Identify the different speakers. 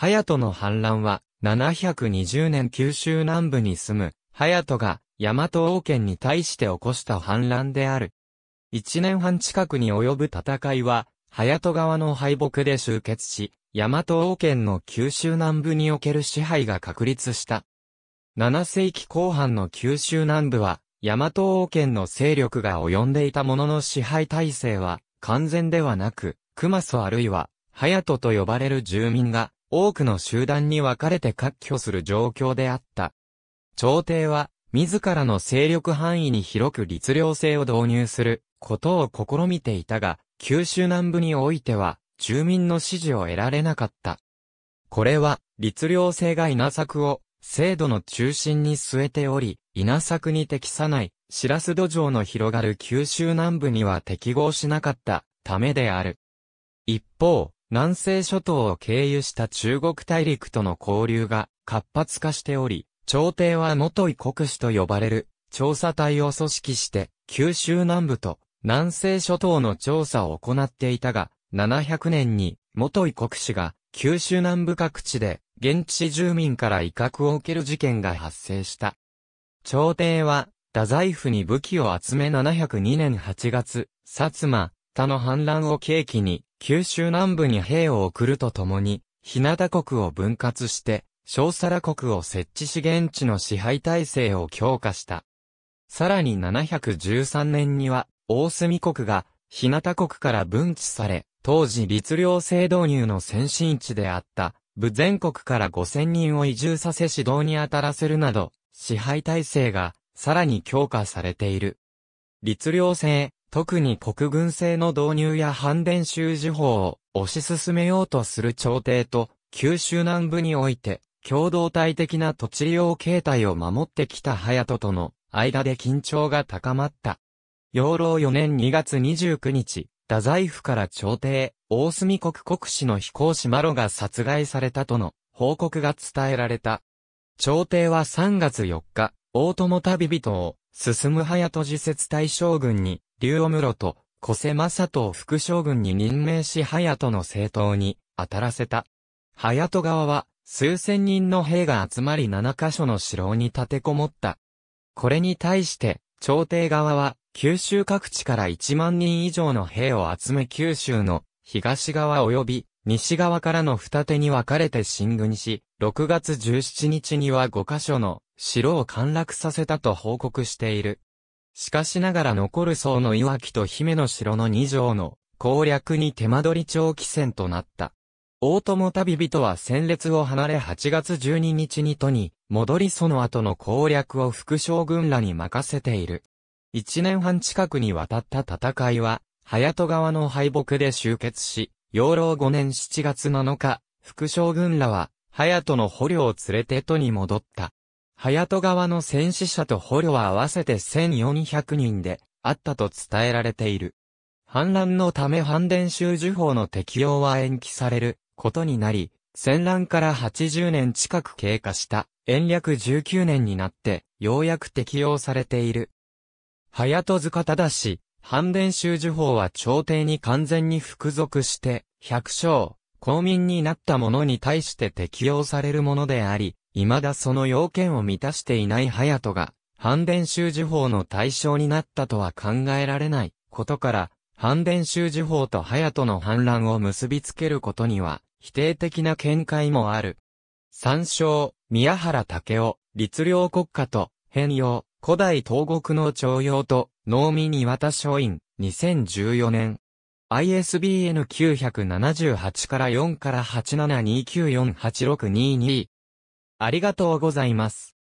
Speaker 1: 隼人の反乱は、720年九州南部に住む、隼人が、大和王権に対して起こした反乱である。一年半近くに及ぶ戦いは、隼人側の敗北で終結し、大和王権の九州南部における支配が確立した。7世紀後半の九州南部は、大和王権の勢力が及んでいたものの支配体制は、完全ではなく、熊祖あるいは、隼人と呼ばれる住民が、多くの集団に分かれて割拠する状況であった。朝廷は、自らの勢力範囲に広く律令制を導入することを試みていたが、九州南部においては、住民の支持を得られなかった。これは、律令制が稲作を、制度の中心に据えており、稲作に適さない、シラス土壌の広がる九州南部には適合しなかった、ためである。一方、南西諸島を経由した中国大陸との交流が活発化しており、朝廷は元井国史と呼ばれる調査隊を組織して九州南部と南西諸島の調査を行っていたが、700年に元井国史が九州南部各地で現地住民から威嚇を受ける事件が発生した。朝廷は、太宰府に武器を集め702年8月、薩摩、他の反乱を契機に、九州南部に兵を送るとともに、日向国を分割して、小皿国を設置し現地の支配体制を強化した。さらに713年には、大隅国が、日向国から分岐され、当時律令制導入の先進地であった、部全国から5000人を移住させ指導に当たらせるなど、支配体制が、さらに強化されている。律令制、特に国軍制の導入や反伝州受法を推し進めようとする朝廷と、九州南部において、共同体的な土地利用形態を守ってきた早人との間で緊張が高まった。養老4年2月29日、太宰府から朝廷、大隅国国士の飛行士マロが殺害されたとの報告が伝えられた。朝廷は3月4日、大友旅人を、進む早人自説大将軍に、竜尾室と、小瀬正を副将軍に任命し隼人の政党に当たらせた。隼人側は、数千人の兵が集まり7カ所の城に立てこもった。これに対して、朝廷側は、九州各地から1万人以上の兵を集め九州の東側及び西側からの二手に分かれて進軍し、6月17日には5カ所の城を陥落させたと報告している。しかしながら残る層の岩木と姫の城の二条の攻略に手間取り長期戦となった。大友旅人は戦列を離れ8月12日に都に戻りその後の攻略を副将軍らに任せている。一年半近くにわたった戦いは、早戸側の敗北で終結し、養老5年7月7日、副将軍らは、早戸の捕虜を連れて都に戻った。隼川の戦死者と捕虜は合わせて1400人であったと伝えられている。反乱のため反伝州受法の適用は延期されることになり、戦乱から80年近く経過した延暦19年になってようやく適用されている。隼塚ただし、反伝州受法は朝廷に完全に服属して、百姓、公民になった者に対して適用されるものであり、未だその要件を満たしていない早戸が、反伝習受法の対象になったとは考えられないことから、反伝習受法と早戸の反乱を結びつけることには、否定的な見解もある。参照、宮原武雄、律令国家と、変容、古代東国の徴用と、農民岩田書院、2014年。ISBN 978から4から872948622ありがとうございます。